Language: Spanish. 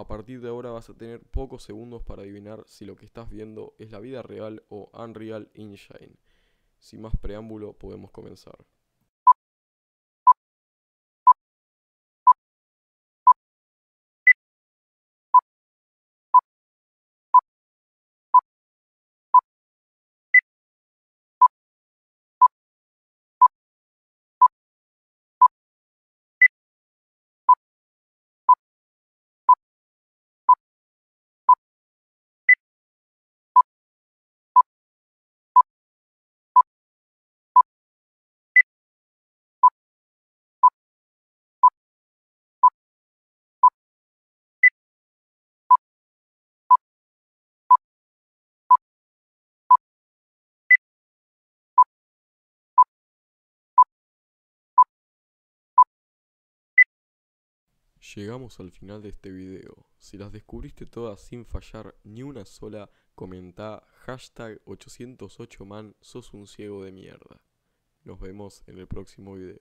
A partir de ahora vas a tener pocos segundos para adivinar si lo que estás viendo es la vida real o Unreal Engine. Sin más preámbulo, podemos comenzar. Llegamos al final de este video. Si las descubriste todas sin fallar ni una sola, comenta hashtag 808man, sos un ciego de mierda. Nos vemos en el próximo video.